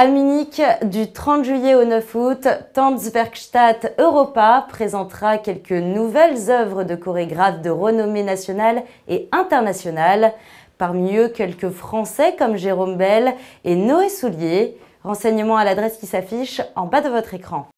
À Munich, du 30 juillet au 9 août, Tanzwerkstatt Europa présentera quelques nouvelles œuvres de chorégraphes de renommée nationale et internationale. Parmi eux, quelques Français comme Jérôme Bell et Noé Soulier. Renseignements à l'adresse qui s'affiche en bas de votre écran.